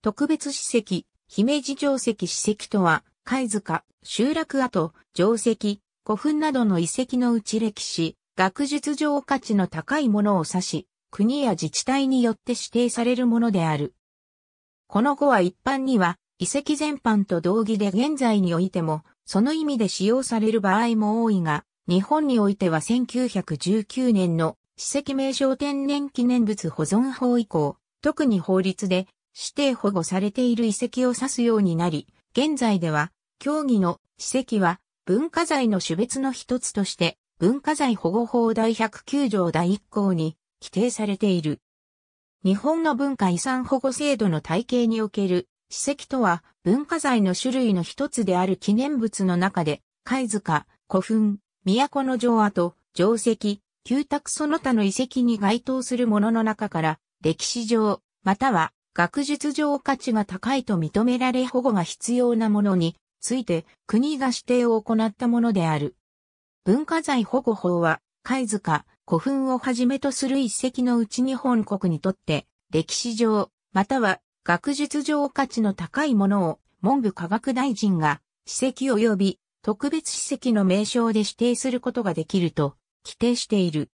特別史跡、姫路城跡史跡とは、貝塚、集落跡、城跡、古墳などの遺跡のうち歴史、学術上価値の高いものを指し、国や自治体によって指定されるものである。この語は一般には、遺跡全般と同義で現在においても、その意味で使用される場合も多いが、日本においては1919年の史跡名称天然記念物保存法以降、特に法律で指定保護されている遺跡を指すようになり、現在では、競技の史跡は文化財の種別の一つとして、文化財保護法第109条第1項に規定されている。日本の文化遺産保護制度の体系における史跡とは文化財の種類の一つである記念物の中で、貝塚、古墳、都の城跡、城跡、旧宅その他の遺跡に該当するものの中から、歴史上、または学術上価値が高いと認められ保護が必要なものについて国が指定を行ったものである。文化財保護法は、貝塚、古墳をはじめとする一石のうち日本国にとって、歴史上、または学術上価値の高いものを文部科学大臣が史跡及び特別史跡の名称で指定することができると規定している。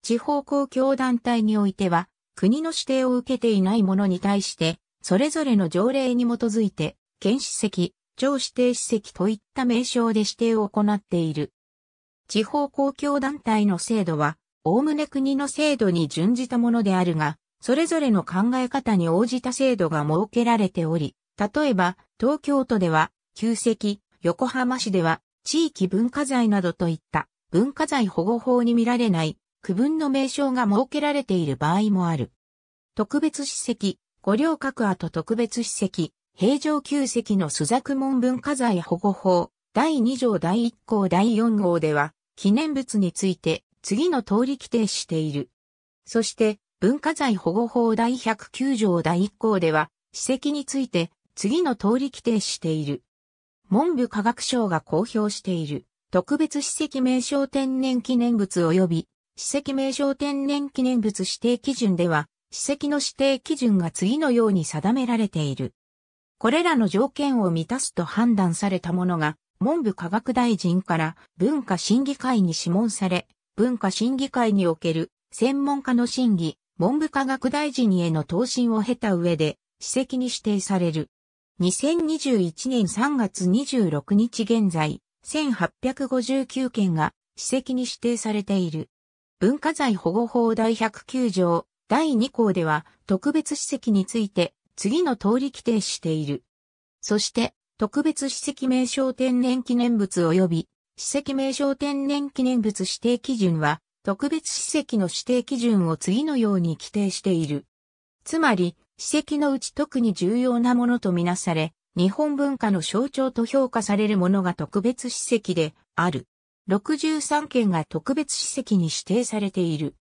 地方公共団体においては、国の指定を受けていないものに対して、それぞれの条例に基づいて、県史跡、超指定史跡といった名称で指定を行っている。地方公共団体の制度は、おおむね国の制度に準じたものであるが、それぞれの考え方に応じた制度が設けられており、例えば、東京都では、旧跡、横浜市では、地域文化財などといった、文化財保護法に見られない区分の名称が設けられている場合もある。特別史跡、五稜郭跡特別史跡、平城旧跡の朱雀門文化財保護法、第2条第1項第4号では、記念物について次の通り規定している。そして、文化財保護法第109条第1項では、史跡について次の通り規定している。文部科学省が公表している特別史跡名称天然記念物及び史跡名称天然記念物指定基準では、史跡の指定基準が次のように定められている。これらの条件を満たすと判断されたものが、文部科学大臣から文化審議会に諮問され、文化審議会における専門家の審議、文部科学大臣への答申を経た上で、史跡に指定される。2021年3月26日現在、1859件が史跡に指定されている。文化財保護法第109条第2項では特別史跡について次の通り規定している。そして特別史跡名称天然記念物及び史跡名称天然記念物指定基準は特別史跡の指定基準を次のように規定している。つまり史跡のうち特に重要なものとみなされ、日本文化の象徴と評価されるものが特別史跡である。63件が特別史跡に指定されている。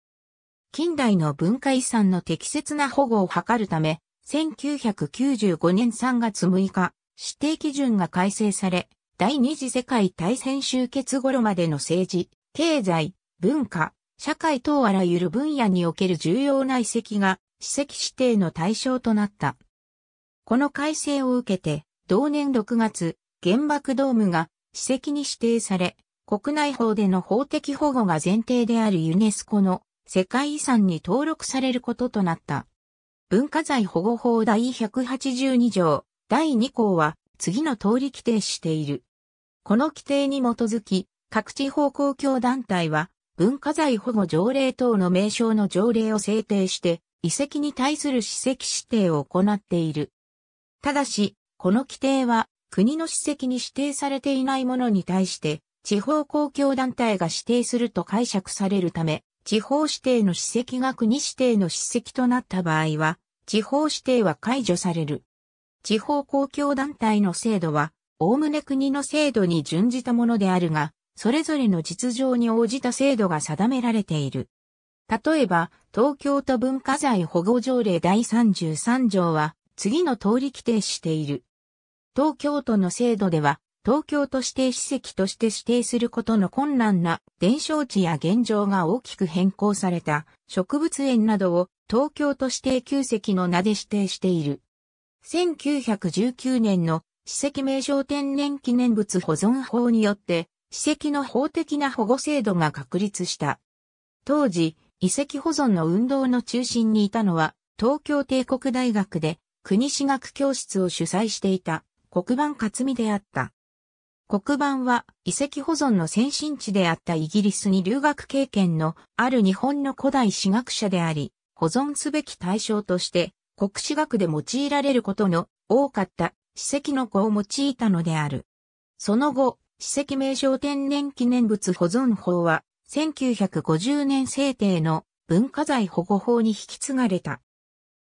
近代の文化遺産の適切な保護を図るため、1995年3月6日、指定基準が改正され、第二次世界大戦終結頃までの政治、経済、文化、社会等あらゆる分野における重要な遺跡が史跡指定の対象となった。この改正を受けて、同年6月、原爆ドームが史跡に指定され、国内法での法的保護が前提であるユネスコの世界遺産に登録されることとなった。文化財保護法第182条第2項は次の通り規定している。この規定に基づき、各地方公共団体は文化財保護条例等の名称の条例を制定して遺跡に対する史跡指定を行っている。ただし、この規定は国の史跡に指定されていないものに対して地方公共団体が指定すると解釈されるため、地方指定の史跡が国指定の史跡となった場合は、地方指定は解除される。地方公共団体の制度は、おおむね国の制度に準じたものであるが、それぞれの実情に応じた制度が定められている。例えば、東京都文化財保護条例第33条は、次の通り規定している。東京都の制度では、東京都指定史跡として指定することの困難な伝承地や現状が大きく変更された植物園などを東京都指定旧跡の名で指定している。1919年の史跡名称天然記念物保存法によって史跡の法的な保護制度が確立した。当時、遺跡保存の運動の中心にいたのは東京帝国大学で国史学教室を主催していた黒板克美であった。黒板は遺跡保存の先進地であったイギリスに留学経験のある日本の古代史学者であり、保存すべき対象として国史学で用いられることの多かった史跡の子を用いたのである。その後、史跡名称天然記念物保存法は1950年制定の文化財保護法に引き継がれた。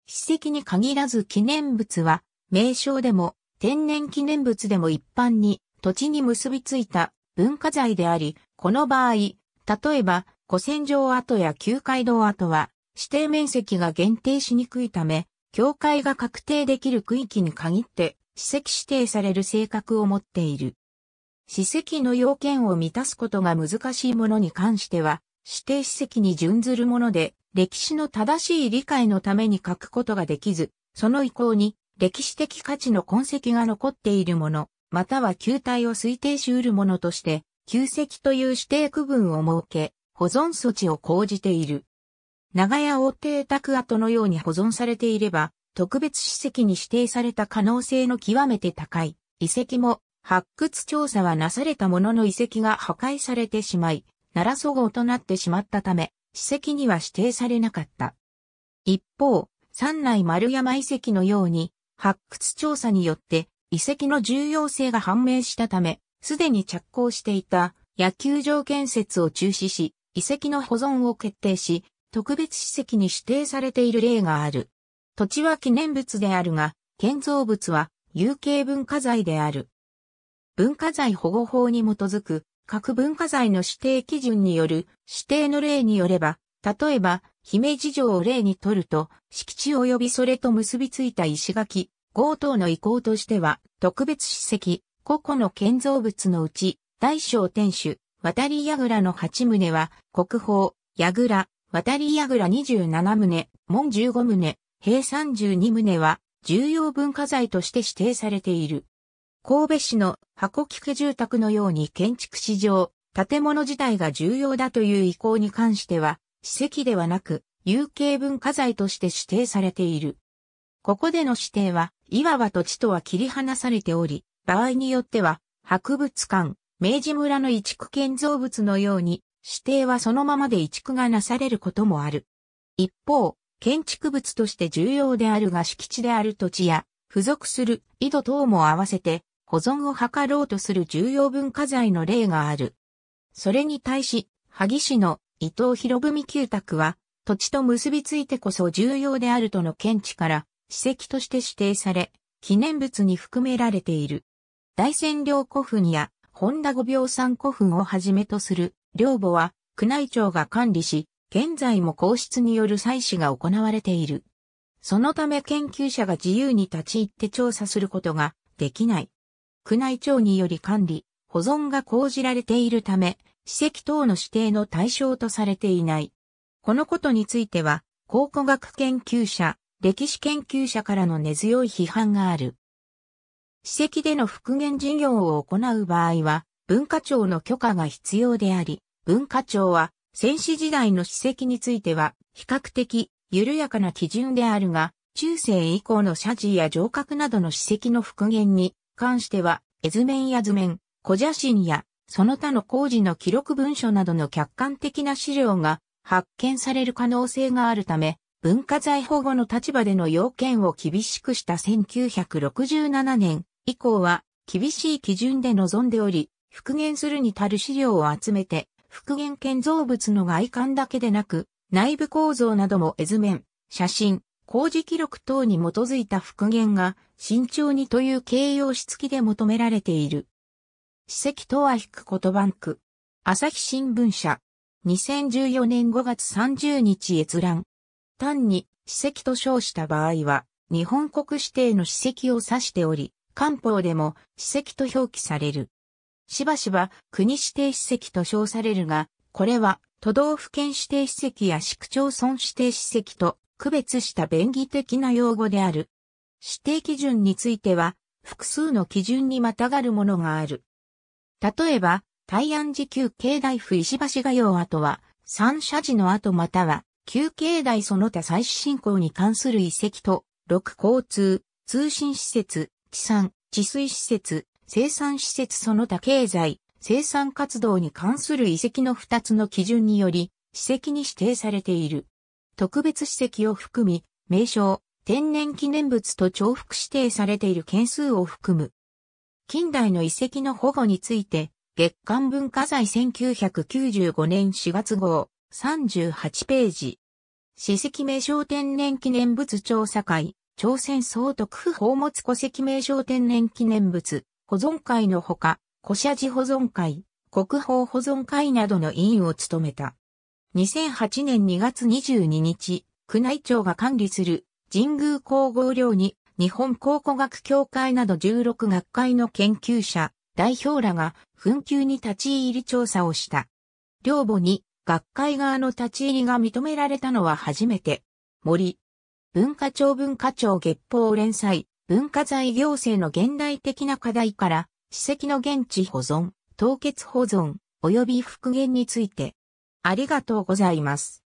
史跡に限らず記念物は名称でも天然記念物でも一般に土地に結びついた文化財であり、この場合、例えば、古戦場跡や旧街道跡は、指定面積が限定しにくいため、境界が確定できる区域に限って、史跡指定される性格を持っている。史跡の要件を満たすことが難しいものに関しては、指定史跡に準ずるもので、歴史の正しい理解のために書くことができず、その意向に歴史的価値の痕跡が残っているもの、または球体を推定し得るものとして、旧石という指定区分を設け、保存措置を講じている。長屋王邸宅跡のように保存されていれば、特別史跡に指定された可能性の極めて高い遺跡も発掘調査はなされたものの遺跡が破壊されてしまい、奈良祖号となってしまったため、史跡には指定されなかった。一方、三内丸山遺跡のように発掘調査によって遺跡の重要性が判明したため、すでに着工していた野球場建設を中止し、遺跡の保存を決定し、特別史跡に指定されている例がある。土地は記念物であるが、建造物は有形文化財である。文化財保護法に基づく各文化財の指定基準による指定の例によれば、例えば姫路城を例にとると、敷地及びそれと結びついた石垣、豪東の意向としては、特別史跡、個々の建造物のうち、大小天守、渡り櫓の8棟は、国宝、櫓、渡り櫓27棟、門15棟、平32棟は、重要文化財として指定されている。神戸市の箱菊住宅のように建築史上、建物自体が重要だという意向に関しては、史跡ではなく、有形文化財として指定されている。ここでの指定は、いわば土地とは切り離されており、場合によっては、博物館、明治村の移築建造物のように、指定はそのままで移築がなされることもある。一方、建築物として重要であるが敷地である土地や、付属する井戸等も合わせて、保存を図ろうとする重要文化財の例がある。それに対し、萩市の伊藤博文旧宅は、土地と結びついてこそ重要であるとの見地から、史跡として指定され、記念物に含められている。大仙陵古墳や本田五秒山古墳をはじめとする陵墓は宮内庁が管理し、現在も皇室による祭祀が行われている。そのため研究者が自由に立ち入って調査することができない。宮内庁により管理、保存が講じられているため、史跡等の指定の対象とされていない。このことについては、考古学研究者、歴史研究者からの根強い批判がある。史跡での復元事業を行う場合は、文化庁の許可が必要であり、文化庁は先史時代の史跡については比較的緩やかな基準であるが、中世以降の社寺や城郭などの史跡の復元に関しては、絵図面や図面、小写真やその他の工事の記録文書などの客観的な資料が発見される可能性があるため、文化財保護の立場での要件を厳しくした1967年以降は厳しい基準で臨んでおり、復元するに足る資料を集めて、復元建造物の外観だけでなく、内部構造なども絵図面、写真、工事記録等に基づいた復元が慎重にという形容詞付きで求められている。史跡とは引くことバんく。朝日新聞社。2014年5月30日閲覧。単に史跡と称した場合は、日本国指定の史跡を指しており、官報でも史跡と表記される。しばしば国指定史跡と称されるが、これは都道府県指定史跡や市区町村指定史跡と区別した便宜的な用語である。指定基準については、複数の基準にまたがるものがある。例えば、大安寺旧境内府石橋画用跡は、三社寺の跡または、旧境内その他再振興に関する遺跡と、6交通、通信施設、地産、治水施設、生産施設その他経済、生産活動に関する遺跡の2つの基準により、史跡に指定されている。特別史跡を含み、名称、天然記念物と重複指定されている件数を含む。近代の遺跡の保護について、月刊文化財1995年4月号、38ページ。史跡名称天然記念物調査会、朝鮮総督府宝物戸籍名称天然記念物、保存会のほか、古社寺保存会、国宝保存会などの委員を務めた。2008年2月22日、宮内庁が管理する神宮皇后陵に日本考古学協会など16学会の研究者、代表らが紛糾に立ち入り調査をした。陵墓に学会側の立ち入りが認められたのは初めて。森。文化庁文化庁月報連載、文化財行政の現代的な課題から、史跡の現地保存、凍結保存、及び復元について。ありがとうございます。